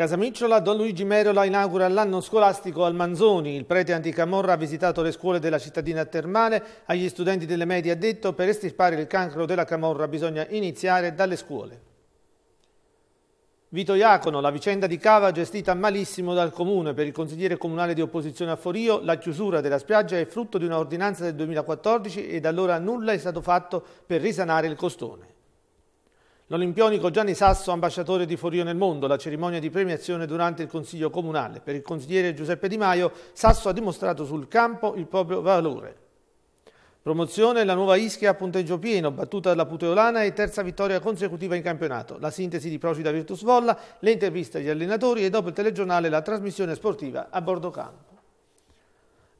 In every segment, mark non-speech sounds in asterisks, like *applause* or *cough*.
Casamicciola Don Luigi Merola inaugura l'anno scolastico al Manzoni. Il prete anticamorra ha visitato le scuole della cittadina termale. Agli studenti delle medie ha detto per estirpare il cancro della camorra bisogna iniziare dalle scuole. Vito Iacono, la vicenda di Cava gestita malissimo dal Comune. Per il consigliere comunale di opposizione a Forio, la chiusura della spiaggia è frutto di una ordinanza del 2014 e da allora nulla è stato fatto per risanare il costone. L'olimpionico Gianni Sasso, ambasciatore di Forio nel mondo, la cerimonia di premiazione durante il Consiglio Comunale. Per il consigliere Giuseppe Di Maio, Sasso ha dimostrato sul campo il proprio valore. Promozione, la nuova Ischia a punteggio pieno, battuta dalla Puteolana e terza vittoria consecutiva in campionato. La sintesi di Procida Virtus Volla, le interviste agli allenatori e dopo il telegiornale la trasmissione sportiva a bordo campo.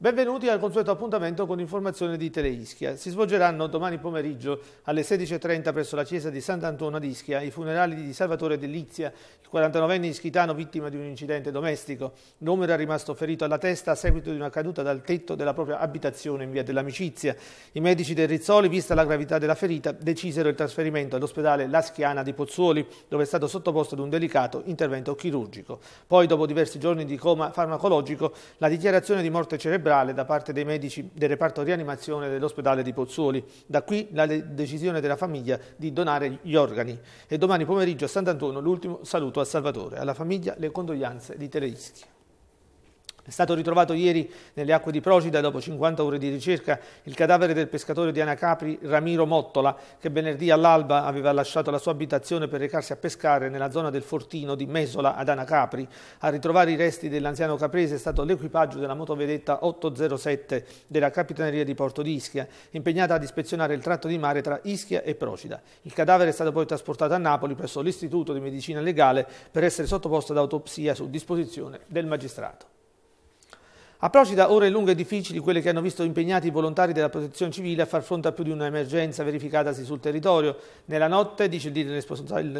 Benvenuti al consueto appuntamento con informazioni di Teleischia. Si svolgeranno domani pomeriggio alle 16.30 presso la chiesa di Sant'Antonio ad Ischia i funerali di Salvatore Dellizia, il 49enne ischitano vittima di un incidente domestico. L'uomo era rimasto ferito alla testa a seguito di una caduta dal tetto della propria abitazione in via dell'Amicizia. I medici del Rizzoli, vista la gravità della ferita, decisero il trasferimento all'ospedale Laschiana di Pozzuoli, dove è stato sottoposto ad un delicato intervento chirurgico. Poi, dopo diversi giorni di coma farmacologico, la dichiarazione di morte cerebrale orale da parte dei medici del reparto rianimazione dell'ospedale di Pozzuoli. Da qui la decisione della famiglia di donare gli organi. E domani pomeriggio a Sant'Antonio l'ultimo saluto a Salvatore. Alla famiglia le condoglianze di Telerischi. È stato ritrovato ieri nelle acque di Procida, dopo 50 ore di ricerca, il cadavere del pescatore di Anacapri Ramiro Mottola, che venerdì all'alba aveva lasciato la sua abitazione per recarsi a pescare nella zona del fortino di Mesola ad Anacapri. A ritrovare i resti dell'anziano caprese è stato l'equipaggio della motovedetta 807 della Capitaneria di Porto di Ischia, impegnata ad ispezionare il tratto di mare tra Ischia e Procida. Il cadavere è stato poi trasportato a Napoli presso l'Istituto di Medicina Legale per essere sottoposto ad autopsia su disposizione del magistrato. A Procida, ore lunghe e difficili, quelle che hanno visto impegnati i volontari della protezione civile a far fronte a più di un'emergenza verificatasi sul territorio. Nella notte, dice il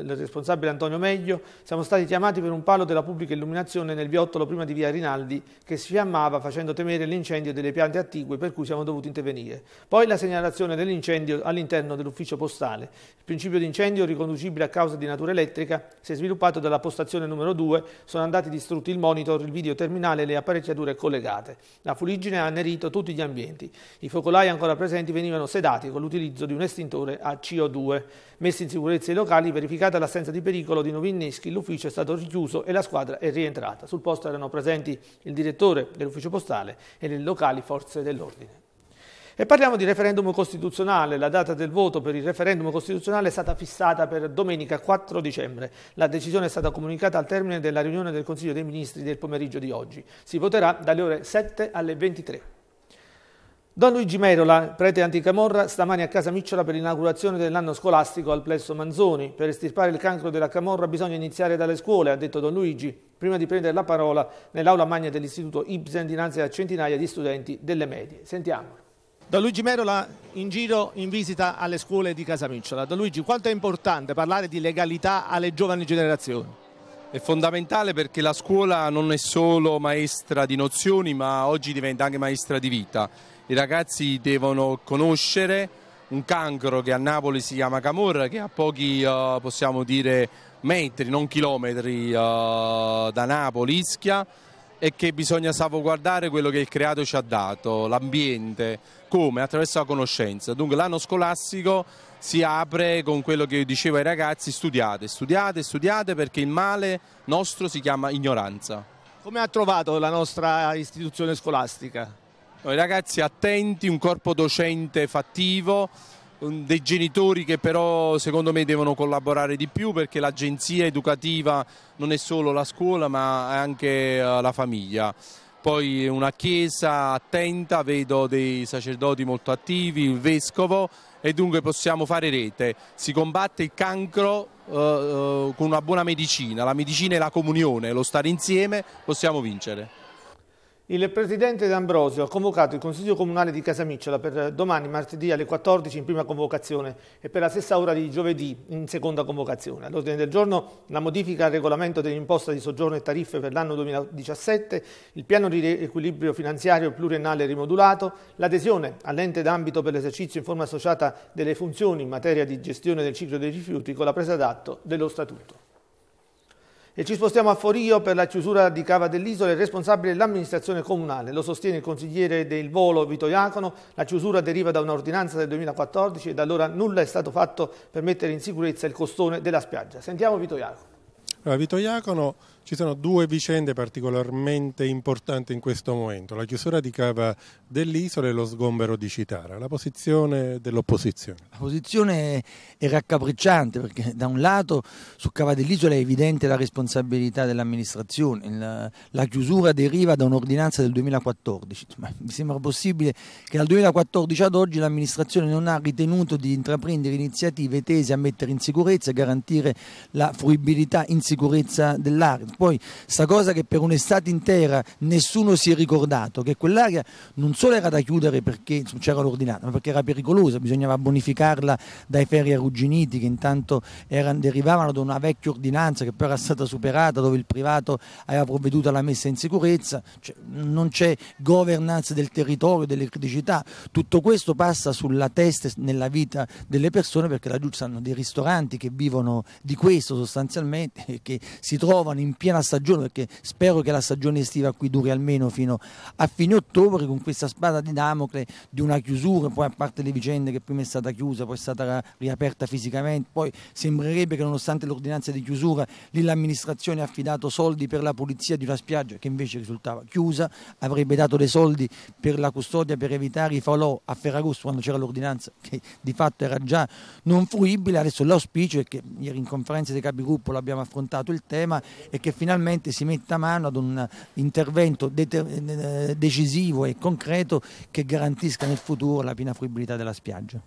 responsabile Antonio Meglio, siamo stati chiamati per un palo della pubblica illuminazione nel viottolo prima di via Rinaldi che si fiammava facendo temere l'incendio delle piante attigue per cui siamo dovuti intervenire. Poi la segnalazione dell'incendio all'interno dell'ufficio postale. Il principio di incendio riconducibile a causa di natura elettrica si è sviluppato dalla postazione numero 2, sono andati distrutti il monitor, il video terminale e le apparecchiature collegate sedate. La fuliggine ha annerito tutti gli ambienti. I focolai ancora presenti venivano sedati con l'utilizzo di un estintore a CO2. Messi in sicurezza i locali, verificata l'assenza di pericolo di nuovi inneschi, l'ufficio è stato richiuso e la squadra è rientrata. Sul posto erano presenti il direttore dell'ufficio postale e le locali forze dell'ordine. E parliamo di referendum costituzionale. La data del voto per il referendum costituzionale è stata fissata per domenica 4 dicembre. La decisione è stata comunicata al termine della riunione del Consiglio dei Ministri del pomeriggio di oggi. Si voterà dalle ore 7 alle 23. Don Luigi Merola, prete anticamorra, stamani a casa Micciola per l'inaugurazione dell'anno scolastico al plesso Manzoni. Per estirpare il cancro della camorra bisogna iniziare dalle scuole, ha detto Don Luigi, prima di prendere la parola nell'aula magna dell'istituto Ibsen dinanzi a centinaia di studenti delle medie. Sentiamolo. Da Luigi Merola in giro in visita alle scuole di Casamicciola. Da Luigi, quanto è importante parlare di legalità alle giovani generazioni? È fondamentale perché la scuola non è solo maestra di nozioni, ma oggi diventa anche maestra di vita. I ragazzi devono conoscere un cancro che a Napoli si chiama Camorra, che a pochi eh, possiamo dire metri, non chilometri eh, da Napoli, Ischia, è che bisogna salvaguardare quello che il creato ci ha dato, l'ambiente, come? Attraverso la conoscenza. Dunque l'anno scolastico si apre con quello che dicevo ai ragazzi, studiate, studiate, studiate perché il male nostro si chiama ignoranza. Come ha trovato la nostra istituzione scolastica? I ragazzi attenti, un corpo docente fattivo, dei genitori che però secondo me devono collaborare di più perché l'agenzia educativa non è solo la scuola ma è anche eh, la famiglia. Poi una chiesa attenta, vedo dei sacerdoti molto attivi, il vescovo e dunque possiamo fare rete. Si combatte il cancro eh, eh con una buona medicina, la medicina è la comunione, lo stare insieme possiamo vincere. Il presidente D'Ambrosio ha convocato il Consiglio Comunale di Casamicciola per domani martedì alle 14 in prima convocazione e per la stessa ora di giovedì in seconda convocazione. All'ordine del giorno la modifica al regolamento dell'imposta di soggiorno e tariffe per l'anno 2017, il piano di riequilibrio finanziario pluriennale rimodulato, l'adesione all'ente d'ambito per l'esercizio in forma associata delle funzioni in materia di gestione del ciclo dei rifiuti con la presa d'atto dello Statuto. E ci spostiamo a Forio per la chiusura di Cava dell'Isola, il responsabile dell'amministrazione comunale. Lo sostiene il consigliere del volo Vito Iacono, la chiusura deriva da un'ordinanza del 2014 e da allora nulla è stato fatto per mettere in sicurezza il costone della spiaggia. Sentiamo Vito Iacono. Allora, Vito Iacono ci sono due vicende particolarmente importanti in questo momento, la chiusura di Cava dell'Isola e lo sgombero di Citara, la posizione dell'opposizione. La posizione è raccapricciante perché da un lato su Cava dell'Isola è evidente la responsabilità dell'amministrazione, la, chiusura deriva da un'ordinanza del 2014, mi sembra possibile che dal 2014 ad oggi l'amministrazione non ha ritenuto di intraprendere iniziative tese a mettere in sicurezza e garantire la fruibilità in sicurezza dell'area poi sta cosa che per un'estate intera nessuno si è ricordato, che quell'area non solo era da chiudere perché c'era l'ordinato, ma perché era pericolosa, bisognava bonificarla dai ferri arrugginiti che intanto erano, derivavano da una vecchia ordinanza che poi era stata superata dove il privato aveva provveduto alla messa in sicurezza, cioè, non c'è governance del territorio, delle criticità, tutto questo passa sulla testa e nella vita delle persone perché laggiù ci sono dei ristoranti che vivono di questo sostanzialmente e *laughs* che si trovano in piena stagione perché spero che la stagione estiva qui duri almeno fino a fine ottobre con questa spada di Damocle di una chiusura, poi a parte le vicende che prima è stata chiusa, poi è stata riaperta fisicamente, poi sembrerebbe che nonostante l'ordinanza di chiusura lì l'amministrazione ha affidato soldi per la pulizia di una spiaggia che invece risultava chiusa, avrebbe dato dei soldi per la custodia per evitare i falò a Ferragosto quando c'era l'ordinanza che di fatto era già non fruibile, adesso l'auspicio è che ieri in conferenza dei capigruppo l'abbiamo affrontato il tema e che che finalmente si metta mano ad un intervento eh, decisivo e concreto che garantisca nel futuro la piena fruibilità della spiaggia.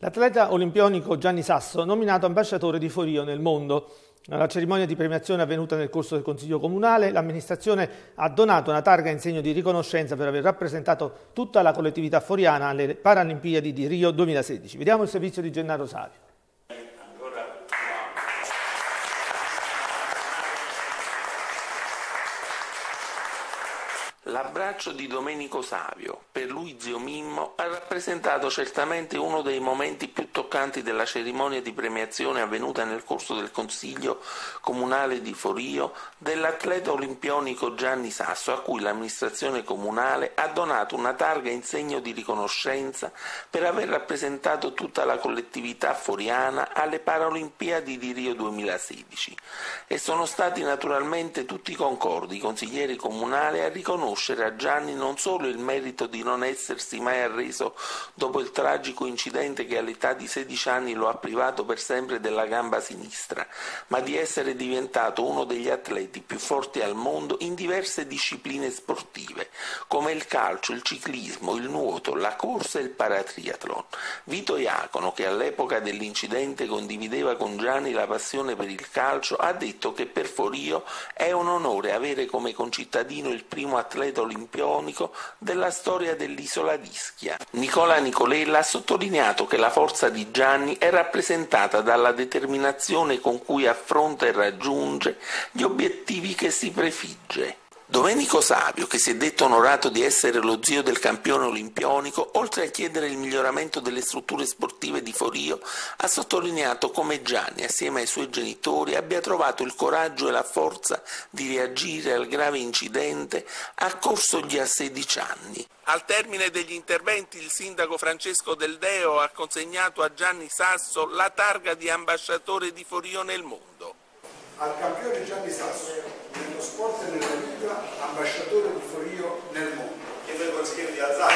L'atleta olimpionico Gianni Sasso, nominato ambasciatore di Forio nel mondo, alla cerimonia di premiazione avvenuta nel corso del Consiglio Comunale, l'amministrazione ha donato una targa in segno di riconoscenza per aver rappresentato tutta la collettività foriana alle Paralimpiadi di Rio 2016. Vediamo il servizio di Gennaro Savio. L'abbraccio di Domenico Savio, per lui zio Mimmo, ha rappresentato certamente uno dei momenti più toccanti della cerimonia di premiazione avvenuta nel corso del Consiglio Comunale di Forio dell'atleta olimpionico Gianni Sasso, a cui l'amministrazione comunale ha donato una targa in segno di riconoscenza per aver rappresentato tutta la collettività foriana alle Paralimpiadi di Rio 2016. E sono stati naturalmente tutti concordi, i consiglieri comunali, a riconoscere riconoscere a Gianni non solo il merito di non essersi mai arreso dopo il tragico incidente che all'età di 16 anni lo ha privato per sempre della gamba sinistra, ma di essere diventato uno degli atleti più forti al mondo in diverse discipline sportive, come il calcio, il ciclismo, il nuoto, la corsa e il paratriathlon. Vito Iacono, che all'epoca dell'incidente condivideva con Gianni la passione per il calcio, ha detto che per Forio è un onore avere come concittadino il primo atleta completo olimpionico della storia dell'isola d'Ischia. Nicola Nicolella ha sottolineato che la forza di Gianni è rappresentata dalla determinazione con cui affronta e raggiunge gli obiettivi che si prefigge. Domenico Savio, che si è detto onorato di essere lo zio del campione olimpionico, oltre a chiedere il miglioramento delle strutture sportive di Forio, ha sottolineato come Gianni, assieme ai suoi genitori, abbia trovato il coraggio e la forza di reagire al grave incidente accorsogli a 16 anni. Al termine degli interventi il sindaco Francesco Del Deo ha consegnato a Gianni Sasso la targa di ambasciatore di Forio nel mondo. Al campione Gianni Sasso dello sport nella vita, ambasciatore di Forio nel mondo. E noi consigliamo di alzare.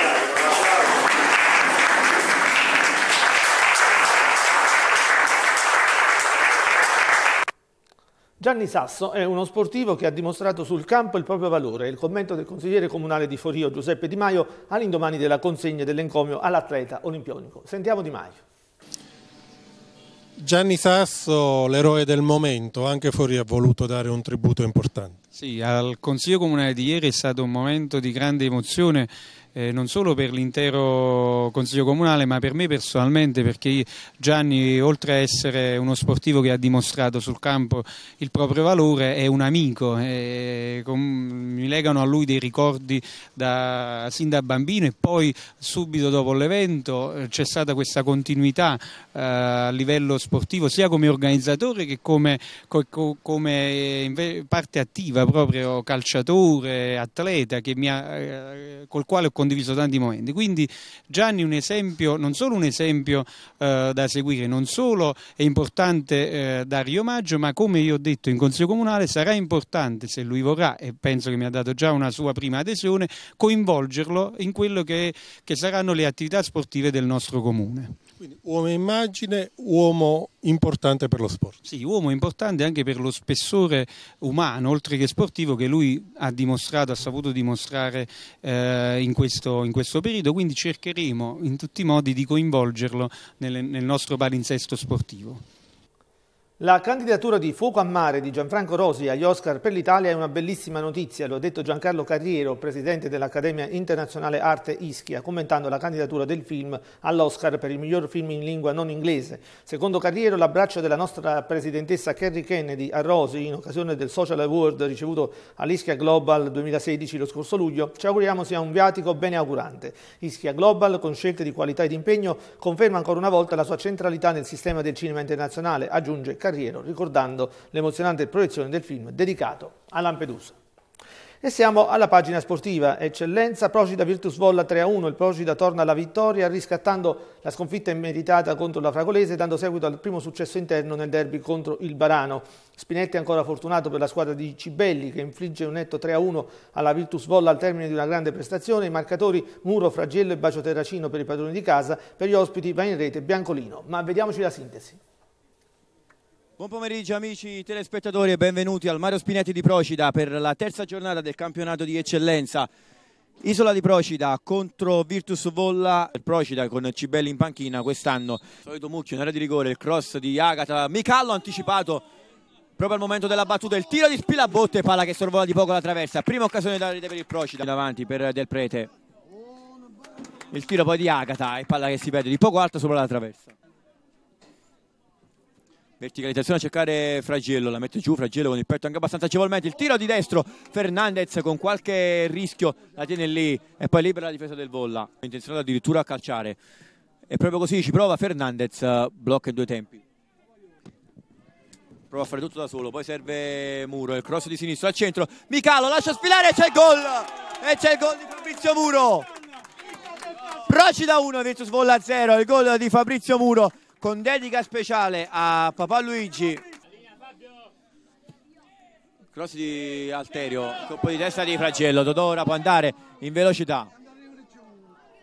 Gianni Sasso è uno sportivo che ha dimostrato sul campo il proprio valore. Il commento del consigliere comunale di Forio Giuseppe Di Maio all'indomani della consegna dell'encomio all'atleta olimpionico. Sentiamo Di Maio. Gianni Sasso, l'eroe del momento, anche fuori ha voluto dare un tributo importante. Sì, al Consiglio Comunale di ieri è stato un momento di grande emozione eh, non solo per l'intero Consiglio Comunale ma per me personalmente perché Gianni oltre a essere uno sportivo che ha dimostrato sul campo il proprio valore è un amico, eh, con, mi legano a lui dei ricordi da, sin da bambino e poi subito dopo l'evento eh, c'è stata questa continuità eh, a livello sportivo sia come organizzatore che come, co, come eh, parte attiva proprio calciatore, atleta ha, eh, col quale ho condiviso tanti momenti. Quindi Gianni un esempio, non solo un esempio eh, da seguire, non solo è importante eh, dare omaggio, ma come io ho detto in Consiglio Comunale sarà importante, se lui vorrà, e penso che mi ha dato già una sua prima adesione, coinvolgerlo in quello che, che saranno le attività sportive del nostro comune. Quindi uomo immagine, uomo importante per lo sport. Sì, uomo importante anche per lo spessore umano, oltre che sportivo, che lui ha dimostrato, ha saputo dimostrare eh, in, questo, in, questo, periodo, quindi cercheremo in tutti i modi di coinvolgerlo nel, nel nostro palinsesto sportivo. La candidatura di Fuoco a Mare di Gianfranco Rosi agli Oscar per l'Italia è una bellissima notizia, lo ha detto Giancarlo Carriero, presidente dell'Accademia Internazionale Arte Ischia, commentando la candidatura del film all'Oscar per il miglior film in lingua non inglese. Secondo Carriero, l'abbraccio della nostra presidentessa Kerry Kennedy a Rosi in occasione del Social Award ricevuto all'Ischia Global 2016 lo scorso luglio, ci auguriamo sia un viatico ben augurante. Ischia Global, con scelte di qualità ed impegno, conferma ancora una volta la sua centralità nel sistema del cinema internazionale, aggiunge Carriero Carriero ricordando l'emozionante proiezione del film dedicato a Lampedusa. E siamo alla pagina sportiva. Eccellenza, Procida Virtus Volla 3-1, il Procida torna alla vittoria riscattando la sconfitta immeritata contro la Fragolese dando seguito al primo successo interno nel derby contro il Barano. Spinetti ancora fortunato per la squadra di Cibelli che infligge un netto 3-1 alla Virtus Volla al termine di una grande prestazione. I marcatori Muro, Fragello e Bacio Terracino per i padroni di casa, per gli ospiti va in rete Biancolino. Ma vediamoci la sintesi. Buon pomeriggio amici telespettatori e benvenuti al Mario Spinetti di Procida per la terza giornata del campionato di eccellenza. Isola di Procida contro Virtus Volla, Procida con Cibelli in panchina quest'anno. Solito mucchio, in area di rigore, il cross di Agata, Micallo anticipato proprio al momento della battuta, il tiro di Spilabotte, palla che sorvola di poco la traversa. Prima occasione da rete per il Procida, davanti per Del Prete. Il tiro poi di Agata e palla che si perde di poco alta sopra la traversa. Verticalizzazione a cercare Fragello, la mette giù Fragello con il petto anche abbastanza agevolmente. Il tiro di destro, Fernandez con qualche rischio la tiene lì e poi libera la difesa del Volla. Intenzionato addirittura a calciare. E proprio così ci prova Fernandez, blocca in due tempi. Prova a fare tutto da solo, poi serve Muro, il cross di sinistra al centro. Micalo lascia sfilare e c'è il gol! E c'è il gol di Fabrizio Muro! Procida 1, Virtus Volla 0, il gol di Fabrizio Muro con dedica speciale a papà Luigi cross di Alterio colpo di testa di Fragello Dodora può andare in velocità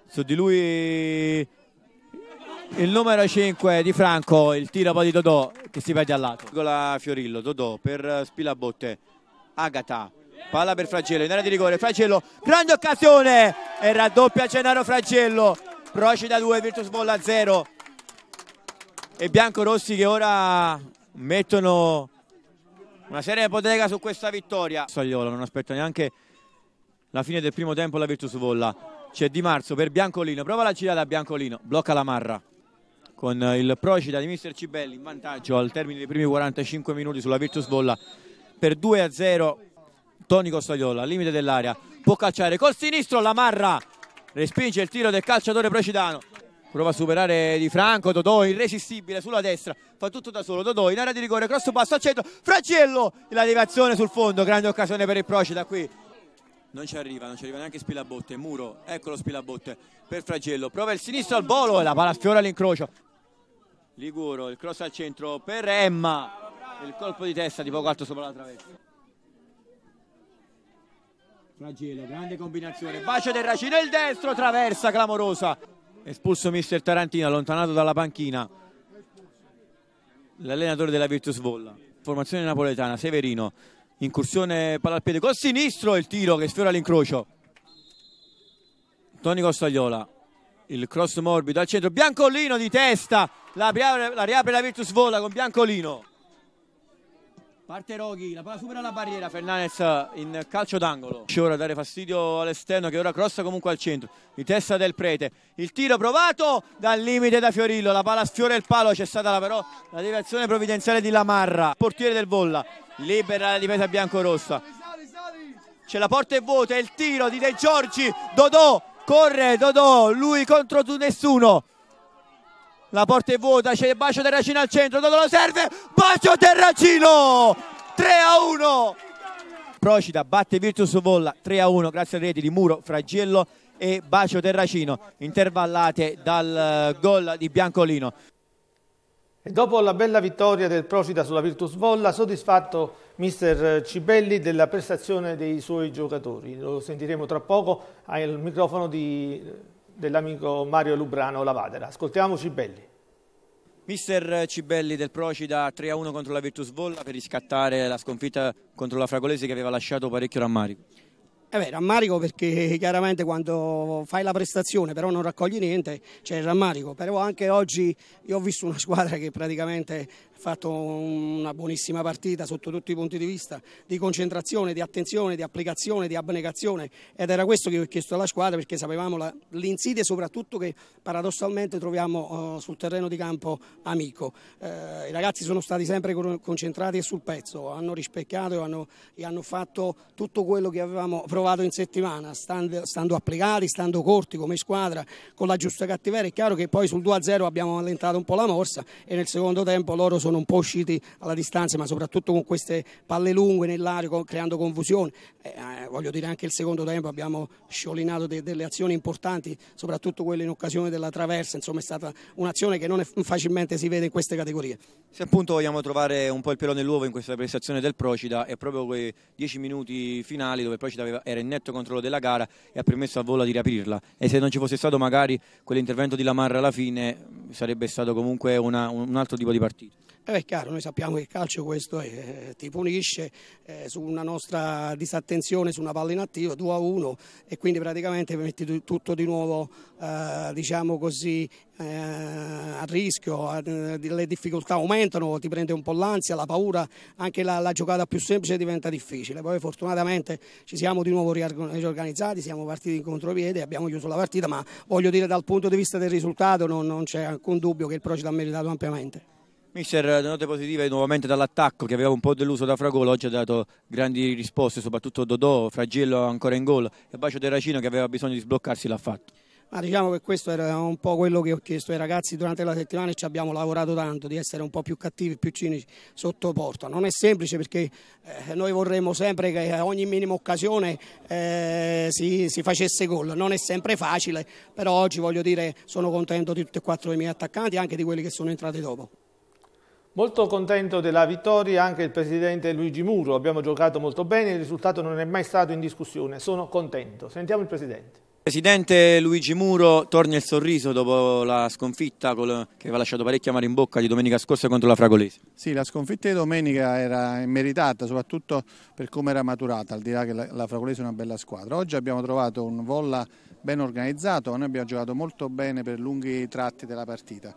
su di lui il numero 5 di Franco il tiro poi di Dodò che si perde al lato Fiorillo, Dodò per Spilabotte Agata palla per Fragello in area di rigore Fragello grande occasione e raddoppia Gennaro Fragello Procida 2 Virtus Bolla 0 e biancorossi che ora mettono una seria ipoteca su questa vittoria. Sogliolo non aspetta neanche la fine del primo tempo la Virtus Volla. C'è Di Marzo per Biancolino, prova la girata a Biancolino, blocca la Marra con il Procida di Mister Cibelli in vantaggio al termine dei primi 45 minuti sulla Virtus Volla per 2 a 0 Toni Costagliola, al limite dell'area, può calciare col sinistro la Marra, respinge il tiro del calciatore Procidano, Prova a superare Di Franco, Dodò irresistibile sulla destra, fa tutto da solo, Dodò in area di rigore, cross basso al centro, Fragello, la deviazione sul fondo, grande occasione per il Proce da qui. Non ci arriva, non ci arriva neanche Spilabotte, Muro, eccolo Spilabotte per Fragello, prova il sinistro al volo e la palla sfiora all'incrocio. Liguro, il cross al centro per Emma, il colpo di testa di poco alto sopra la traversa. Fragello, grande combinazione, bacio del Racino, il destro, traversa clamorosa. Espulso mister Tarantino, allontanato dalla panchina. L'allenatore della Virtus Volla. Formazione napoletana, Severino. Incursione palla al piede col sinistro il tiro che sfiora l'incrocio. Toni Costagliola. Il cross morbido al centro. Biancolino di testa. La, riapre la Virtus Volla con Biancolino. Parte Roghi, la palla supera la barriera, Fernandez in calcio d'angolo. C'è ora dare fastidio all'esterno che ora crossa comunque al centro, di testa del prete. Il tiro provato dal limite da Fiorillo, la palla sfiora il palo, c'è stata però la deviazione provvidenziale di Lamarra, portiere del Volla, libera la difesa biancorossa. C'è la porta è vuota, il tiro di De Giorgi, Dodò, corre Dodò, lui contro tu nessuno. La porta è vuota, c'è Bacio Terracino al centro, dove lo serve? Bacio Terracino! 3 a 1! Procita batte Virtus Volla 3 a 1 grazie alle reti di Muro, Fragiello e Bacio Terracino, intervallate dal eh, gol di Biancolino. E dopo la bella vittoria del Procita sulla Virtus Volla, soddisfatto mister Cibelli della prestazione dei suoi giocatori. Lo sentiremo tra poco al microfono di dell'amico Mario Lubrano Lavadera. Ascoltiamo Cibelli. Mister Cibelli del Procida 3-1 a contro la Virtus Volla per riscattare la sconfitta contro la Fragolese che aveva lasciato parecchio rammarico. Eh beh, rammarico perché chiaramente quando fai la prestazione però non raccogli niente c'è il rammarico, però anche oggi io ho visto una squadra che praticamente fatto una buonissima partita sotto tutti i punti di vista, di concentrazione, di attenzione, di applicazione, di abnegazione ed era questo che io ho chiesto alla squadra perché sapevamo l'insidia soprattutto che paradossalmente troviamo eh, sul terreno di campo amico. Eh, I ragazzi sono stati sempre concentrati e sul pezzo, hanno rispecchiato e hanno, e hanno fatto tutto quello che avevamo provato in settimana, stando, stando applicati, stando corti come squadra, con la giusta cattiveria. È chiaro che poi sul 2-0 abbiamo allentato un po' la morsa e nel secondo tempo loro sono sono un po' usciti alla distanza, ma soprattutto con queste palle lunghe nell'aria, creando confusione. Eh, eh, voglio dire, anche il secondo tempo abbiamo sciolinato de delle azioni importanti, soprattutto quelle in occasione della traversa. Insomma, è stata un'azione che non è facilmente si vede in queste categorie. Se appunto vogliamo trovare un po' il pelo nell'uovo in questa prestazione del Procida, è proprio quei dieci minuti finali dove il Procida aveva, era in netto controllo della gara e ha permesso a Vola di riaprirla. E se non ci fosse stato magari quell'intervento di Lamarra alla fine, sarebbe stato comunque una, un altro tipo di partita. Eh beh, chiaro, noi sappiamo che il calcio questo è, eh, ti punisce eh, su una nostra disattenzione, su una palla inattiva, 2 a 1 e quindi praticamente metti tutto di nuovo, eh, diciamo così, eh, a rischio, eh, le difficoltà aumentano, ti prende un po' l'ansia, la paura, anche la, la, giocata più semplice diventa difficile. Poi fortunatamente ci siamo di nuovo riorganizzati, siamo partiti in contropiede, abbiamo chiuso la partita, ma voglio dire dal punto di vista del risultato non, non c'è alcun dubbio che il Pro ha meritato ampiamente. Mister, note positive nuovamente dall'attacco che aveva un po' deluso da Fragol, oggi ha dato grandi risposte, soprattutto Dodò, Fragello ancora in gol e Bacio Terracino che aveva bisogno di sbloccarsi l'ha fatto. Ma diciamo che questo era un po' quello che ho chiesto ai ragazzi durante la settimana e ci abbiamo lavorato tanto, di essere un po' più cattivi, più cinici sotto porta. Non è semplice perché eh, noi vorremmo sempre che a ogni minima occasione eh, si, si, facesse gol, non è sempre facile, però oggi voglio dire sono contento di tutti e quattro i miei attaccanti e anche di quelli che sono entrati dopo. Molto contento della vittoria anche il presidente Luigi Muro, abbiamo giocato molto bene, il risultato non è mai stato in discussione, sono contento. Sentiamo il presidente. Presidente Luigi Muro, torna il sorriso dopo la sconfitta che aveva lasciato parecchia mare in bocca di domenica scorsa contro la Fragolese. Sì, la sconfitta di domenica era meritata, soprattutto per come era maturata, al di là che la, Fragolese è una bella squadra. Oggi abbiamo trovato un volla ben organizzato, noi abbiamo giocato molto bene per lunghi tratti della partita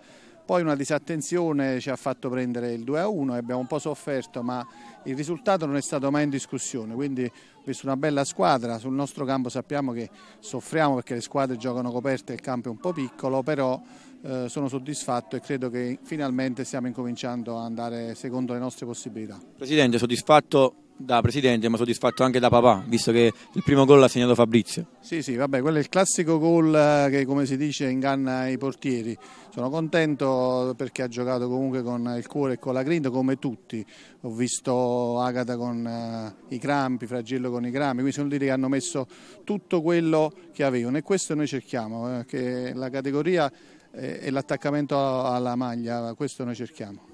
poi una disattenzione ci ha fatto prendere il 2-1 a e abbiamo un po' sofferto ma il risultato non è stato mai in discussione, quindi visto una bella squadra, sul nostro campo sappiamo che soffriamo perché le squadre giocano coperte e il campo è un po' piccolo, però eh, sono soddisfatto e credo che finalmente stiamo incominciando a andare secondo le nostre possibilità. Presidente, soddisfatto da presidente, ma soddisfatto anche da papà, visto che il primo gol l'ha segnato Fabrizio. Sì, sì, vabbè, quello è il classico gol eh, che come si dice inganna i portieri. Sono contento perché ha giocato comunque con il cuore e con la grinta come tutti. Ho visto Agata con eh, i crampi, Fragello con i crampi, quindi sono dire che hanno messo tutto quello che avevano e questo noi cerchiamo, eh, che la categoria e l'attaccamento alla maglia, questo noi cerchiamo.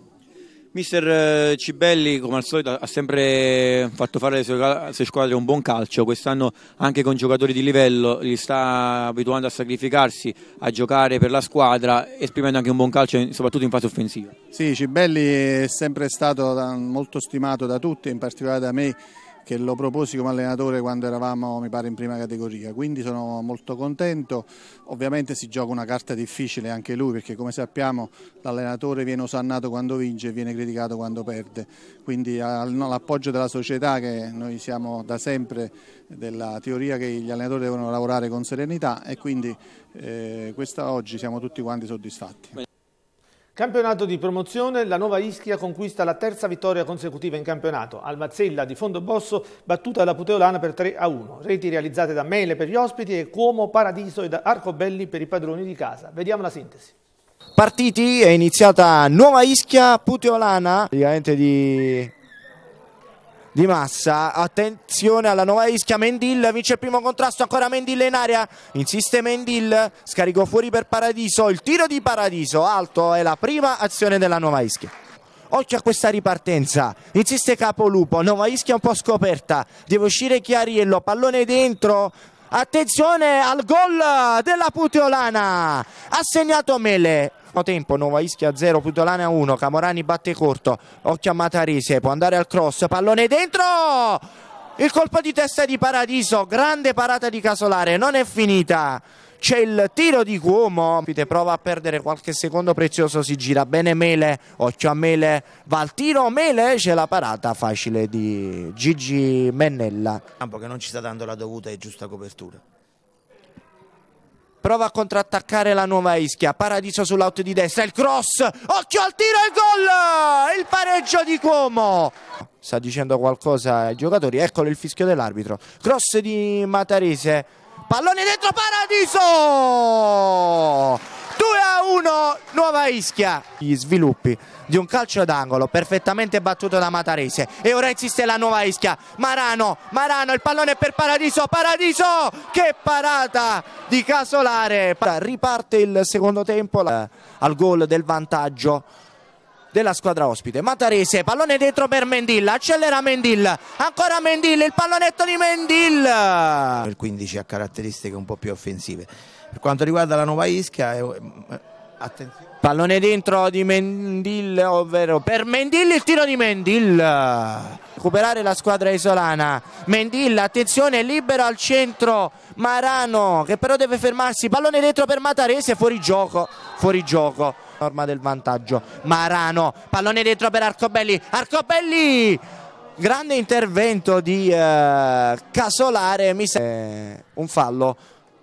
Mister eh, Cibelli, come al solito, ha sempre fatto fare alle sue squadre un buon calcio. Quest'anno, anche con giocatori di livello, li sta abituando a sacrificarsi, a giocare per la squadra, esprimendo anche un buon calcio, soprattutto in fase offensiva. Sì, Cibelli è sempre stato molto stimato da tutti, in particolare da me che lo proposi come allenatore quando eravamo mi pare in prima categoria quindi sono molto contento ovviamente si gioca una carta difficile anche lui perché come sappiamo l'allenatore viene osannato quando vince e viene criticato quando perde quindi all'appoggio della società che noi siamo da sempre della teoria che gli allenatori devono lavorare con serenità e quindi eh, questa oggi siamo tutti quanti soddisfatti Campionato di promozione, la nuova Ischia conquista la terza vittoria consecutiva in campionato. Almazzella di Fondo Bosso battuta la Puteolana per 3 a 1. Reti realizzate da Mele per gli ospiti e Cuomo, Paradiso e Arcobelli per i padroni di casa. Vediamo la sintesi. Partiti, è iniziata Nuova Ischia Puteolana, praticamente di di massa. Attenzione alla nuova ischia. Mendil vince il primo contrasto. Ancora Mendil in area. Insiste Mendil. Scarico fuori per Paradiso. Il tiro di Paradiso. Alto è la prima azione della nuova ischia. Occhio a questa ripartenza, insiste Capolupo, Nova Ischia un po' scoperta, deve uscire Chiariello, pallone dentro, attenzione al gol della Puteolana, ha segnato Mele, tempo Nuova Ischia 0 Putolana 1 Camorani batte corto occhio a Matarese può andare al cross pallone dentro il colpo di testa di Paradiso grande parata di Casolare non è finita c'è il tiro di Cuomo prova a perdere qualche secondo prezioso si gira bene Mele occhio a Mele va al tiro Mele c'è la parata facile di Gigi Mennella campo che non ci sta dando la dovuta e giusta copertura prova a contrattaccare la nuova Ischia, Paradiso sull'out di destra, il cross, occhio al tiro, e gol, il pareggio di Cuomo. Sta dicendo qualcosa ai giocatori, eccolo il fischio dell'arbitro, cross di Matarese, pallone dentro Paradiso! Ischia. Gli sviluppi di un calcio d'angolo perfettamente battuto da Matarese e ora insiste la nuova Ischia. Marano, Marano, il pallone per Paradiso, Paradiso! Che parata di Casolare! Riparte il secondo tempo al gol del vantaggio della squadra ospite. Matarese, pallone dentro per Mendil, accelera Mendil, ancora Mendil, il pallonetto di Mendil. Il 15 ha caratteristiche un po' più offensive. Per quanto riguarda la nuova Ischia, Attenzione. Pallone dentro di Mendil, ovvero per Mendil il tiro di Mendil. Recuperare la squadra isolana. Mendil, attenzione, libero al centro Marano che però deve fermarsi. Pallone dentro per Matarese, fuori gioco, fuori gioco. Norma del vantaggio. Marano, pallone dentro per Arcobelli. Arcobelli! Grande intervento di eh, Casolare, mi sa... un fallo.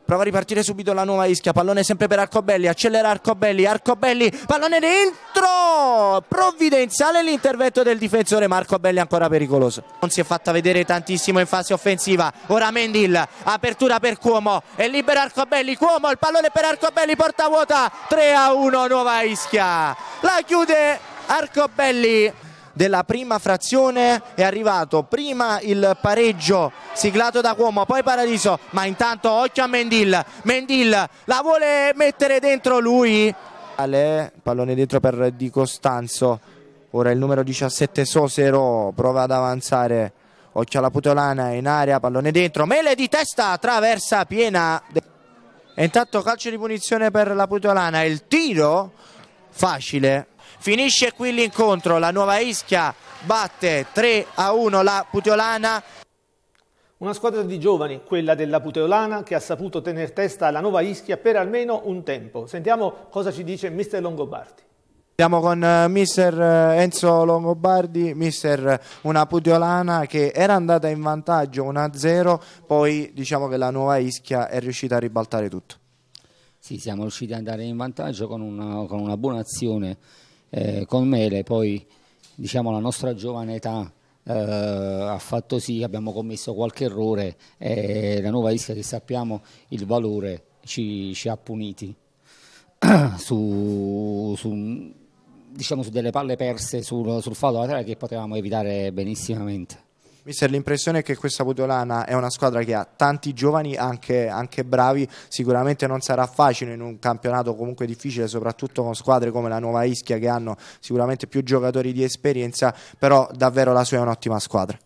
Prova a ripartire subito la nuova Ischia. Pallone sempre per Arcobelli. Accelera Arcobelli. Arcobelli. Pallone dentro. Provvidenziale l'intervento del difensore. Marco Belli ancora pericoloso. Non si è fatta vedere tantissimo in fase offensiva. Ora Mendil. Apertura per Cuomo. E libera Arcobelli. Cuomo. Il pallone per Arcobelli. Porta vuota. 3 a 1. Nuova Ischia. La chiude Arcobelli della prima frazione è arrivato prima il pareggio siglato da Cuomo poi Paradiso ma intanto occhio a Mendil Mendil la vuole mettere dentro lui pallone dentro per Di Costanzo ora il numero 17 Sosero prova ad avanzare occhio alla Putolana in aria pallone dentro Mele di testa traversa piena e intanto calcio di punizione per la Putolana il tiro facile Finisce qui l'incontro, la nuova Ischia batte 3 a 1 la Puteolana. Una squadra di giovani, quella della Puteolana, che ha saputo tenere testa alla nuova Ischia per almeno un tempo. Sentiamo cosa ci dice mister Longobardi. Siamo con eh, mister eh, Enzo Longobardi, mister eh, una Puteolana che era andata in vantaggio 1-0, poi diciamo che la nuova Ischia è riuscita a ribaltare tutto. Sì, siamo riusciti ad andare in vantaggio con una, con una buona azione eh, con Mele, poi diciamo la nostra giovane età eh, ha fatto sì, che abbiamo commesso qualche errore e la nuova Ischia che sappiamo il valore ci, ci ha puniti *clears throat* su, su, diciamo, su, delle palle perse sul, sul fallo laterale che potevamo evitare benissimamente. Mister, l'impressione è che questa Budolana è una squadra che ha tanti giovani, anche, anche, bravi, sicuramente non sarà facile in un campionato comunque difficile, soprattutto con squadre come la Nuova Ischia che hanno sicuramente più giocatori di esperienza, però davvero la sua è un'ottima squadra.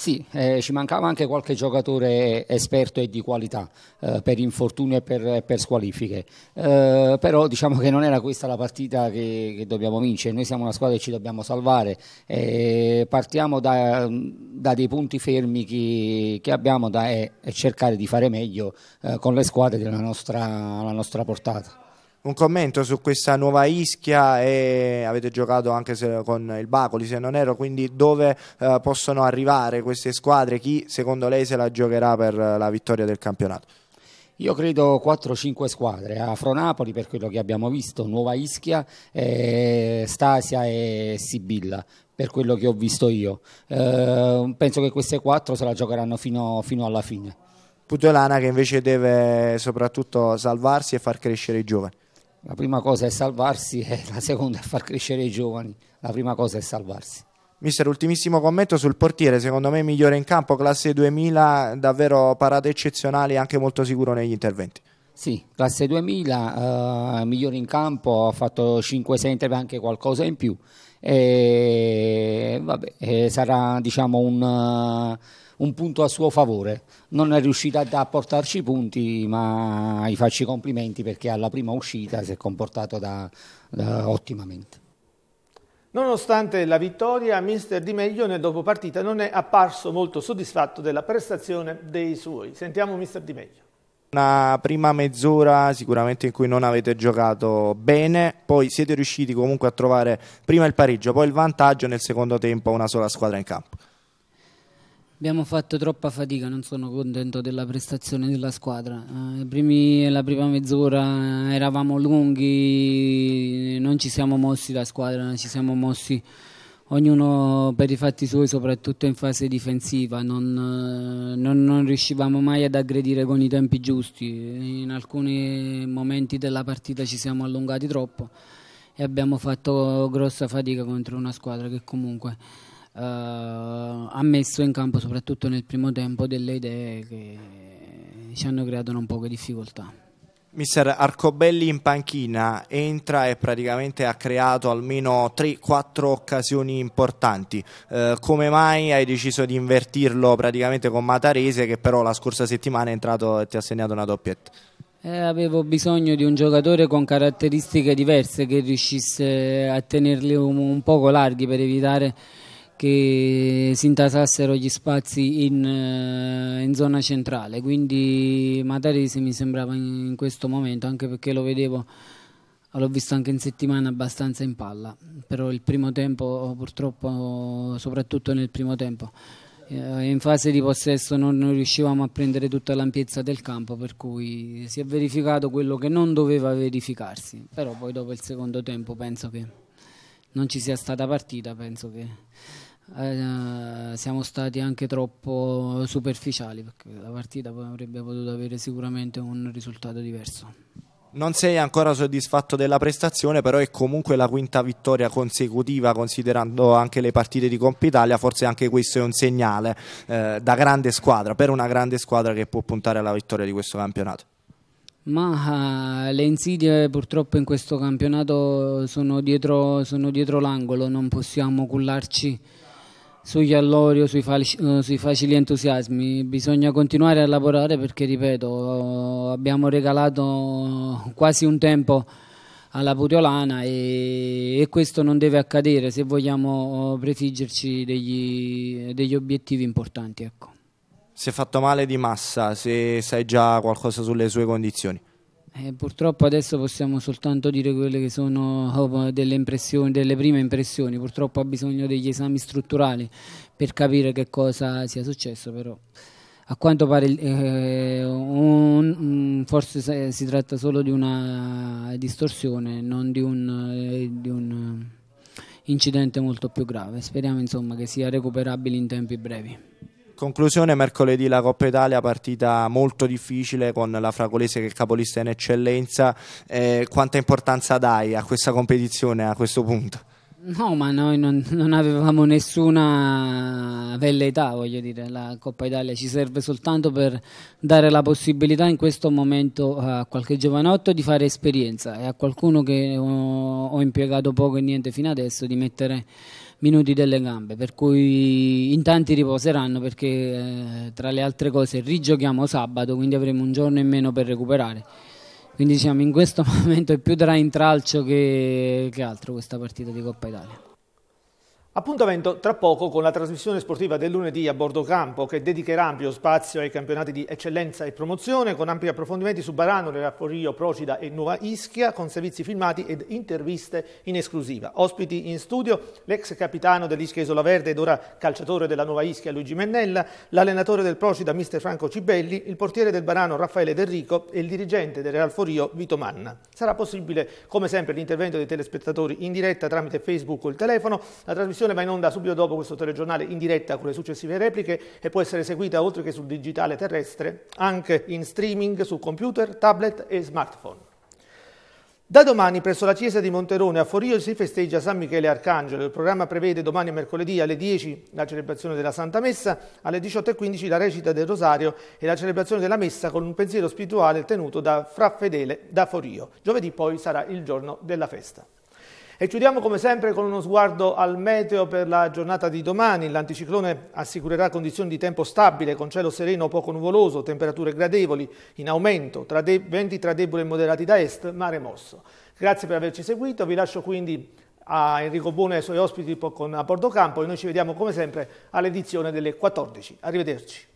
Sì, eh, ci mancava anche qualche giocatore esperto e di qualità eh, per infortuni e per, per squalifiche, eh, però diciamo che non era questa la partita che, che, dobbiamo vincere, noi siamo una squadra che ci dobbiamo salvare, eh, partiamo da, da, dei punti fermi che, che abbiamo da, eh, e, cercare di fare meglio eh, con le squadre della nostra, nostra portata un commento su questa nuova Ischia e avete giocato anche con il Bacoli se non ero, quindi dove eh, possono arrivare queste squadre, chi secondo lei se la giocherà per la vittoria del campionato? Io credo 4-5 squadre, Afro-Napoli per quello che abbiamo visto, Nuova Ischia, eh, Stasia e Sibilla per quello che ho visto io. Eh, penso che queste quattro se la giocheranno fino, fino alla fine. Putolana che invece deve soprattutto salvarsi e far crescere i giovani. La prima cosa è salvarsi e *laughs* la seconda è far crescere i giovani. La prima cosa è salvarsi. Mister, ultimissimo commento sul portiere, secondo me migliore in campo, classe 2000, davvero parate eccezionali, anche molto sicuro negli interventi. Sì, classe 2000, eh, migliore in campo, ha fatto 5-6 interventi, anche qualcosa in più. E, vabbè, eh, sarà diciamo un... Uh, un punto a suo favore. Non è riuscita a portarci i punti, ma gli faccio i complimenti perché alla prima uscita si è comportato da, da ottimamente. Nonostante la vittoria, mister Di Meglio nel dopopartita non è apparso molto soddisfatto della prestazione dei suoi. Sentiamo mister Di Meglio. Una prima mezz'ora sicuramente in cui non avete giocato bene, poi siete riusciti comunque a trovare prima il pareggio, poi il vantaggio nel secondo tempo una sola squadra in campo. Abbiamo fatto troppa fatica, non sono contento della prestazione della squadra. Eh, primi, la prima mezz'ora eravamo lunghi, non ci siamo mossi la squadra, ci siamo mossi ognuno per i fatti suoi, soprattutto in fase difensiva. Non, eh, non, non riuscivamo mai ad aggredire con i tempi giusti. In alcuni momenti della partita ci siamo allungati troppo e abbiamo fatto grossa fatica contro una squadra che comunque eh, ha messo in campo soprattutto nel primo tempo delle idee che ci hanno creato non poche difficoltà. Mister Arcobelli in panchina entra e praticamente ha creato almeno 3-4 occasioni importanti. Eh, come mai hai deciso di invertirlo praticamente con Matarese che però la scorsa settimana è entrato e ti ha segnato una doppietta? Eh, avevo bisogno di un giocatore con caratteristiche diverse che riuscisse a tenerli un, un poco larghi per evitare che si intasassero gli spazi in, eh, in, zona centrale, quindi Matarese mi sembrava in, questo momento, anche perché lo vedevo, l'ho visto anche in settimana abbastanza in palla, però il primo tempo purtroppo, soprattutto nel primo tempo, eh, in fase di possesso non, non riuscivamo a prendere tutta l'ampiezza del campo, per cui si è verificato quello che non doveva verificarsi, però poi dopo il secondo tempo penso che non ci sia stata partita, penso che eh, siamo stati anche troppo superficiali perché la partita avrebbe potuto avere sicuramente un risultato diverso. Non sei ancora soddisfatto della prestazione, però è comunque la quinta vittoria consecutiva, considerando anche le partite di Coppa Italia, forse anche questo è un segnale eh, da grande squadra, per una grande squadra che può puntare alla vittoria di questo campionato. Ma uh, le insidie purtroppo in questo campionato sono dietro, sono dietro l'angolo, non possiamo cullarci sugli allori o sui, eh, sui, facili entusiasmi, bisogna continuare a lavorare perché, ripeto, abbiamo regalato quasi un tempo alla Putiolana e, e questo non deve accadere se vogliamo eh, prefiggerci degli, degli obiettivi importanti. Ecco. Si è fatto male di massa, se sai già qualcosa sulle sue condizioni. Eh, purtroppo adesso possiamo soltanto dire quelle che sono oh, delle, delle, prime impressioni, purtroppo ha bisogno degli esami strutturali per capire che cosa sia successo, però a quanto pare eh, un, mm, forse si tratta solo di una distorsione, non di un, eh, di un eh, incidente molto più grave. Speriamo insomma, che sia recuperabile in tempi brevi. Conclusione mercoledì la Coppa Italia, partita molto difficile con la Fragolese che è capolista in eccellenza. Eh, quanta importanza dai a questa competizione a questo punto? No, ma noi non, non avevamo nessuna velleità, voglio dire, la Coppa Italia ci serve soltanto per dare la possibilità in questo momento a qualche giovanotto di fare esperienza e a qualcuno che ho, ho impiegato poco e niente fino adesso di mettere minuti delle gambe, per cui in tanti riposeranno perché eh, tra le altre cose rigiochiamo sabato, quindi avremo un giorno in meno per recuperare. Quindi diciamo in questo *laughs* momento è più da intralcio che, che altro questa partita di Coppa Italia. Appuntamento tra poco con la trasmissione sportiva del lunedì a bordo campo che dedicherà ampio spazio ai campionati di eccellenza e promozione con ampi approfondimenti su Barano, Rapporio, Procida e Nuova Ischia con servizi filmati ed interviste in esclusiva. Ospiti in studio l'ex capitano dell'Ischia Isola Verde ed ora calciatore della Nuova Ischia Luigi Mennella, l'allenatore del Procida mister Franco Cibelli, il portiere del Barano Raffaele Del Rico e il dirigente del Ralforio Vito Manna. Sarà possibile come sempre l'intervento dei telespettatori in diretta tramite Facebook o il telefono, la trasmissione trasmissione va in onda subito dopo questo telegiornale in diretta con le successive repliche e può essere seguita oltre che sul digitale terrestre anche in streaming su computer, tablet e smartphone. Da domani presso la chiesa di Monterone a Forio si festeggia San Michele Arcangelo. Il programma prevede domani e mercoledì alle 10 la celebrazione della Santa Messa, alle 18.15 la recita del Rosario e la celebrazione della Messa con un pensiero spirituale tenuto da Fra Fedele da Forio. Giovedì poi sarà il giorno della festa. E chiudiamo come sempre con uno sguardo al meteo per la giornata di domani. L'anticiclone assicurerà condizioni di tempo stabile, con cielo sereno poco nuvoloso, temperature gradevoli, in aumento, trade venti tra deboli e moderati da est, mare mosso. Grazie per averci seguito, vi lascio quindi a Enrico Buono e ai suoi ospiti con a Bordo Campo e noi ci vediamo come sempre all'edizione delle 14. Arrivederci.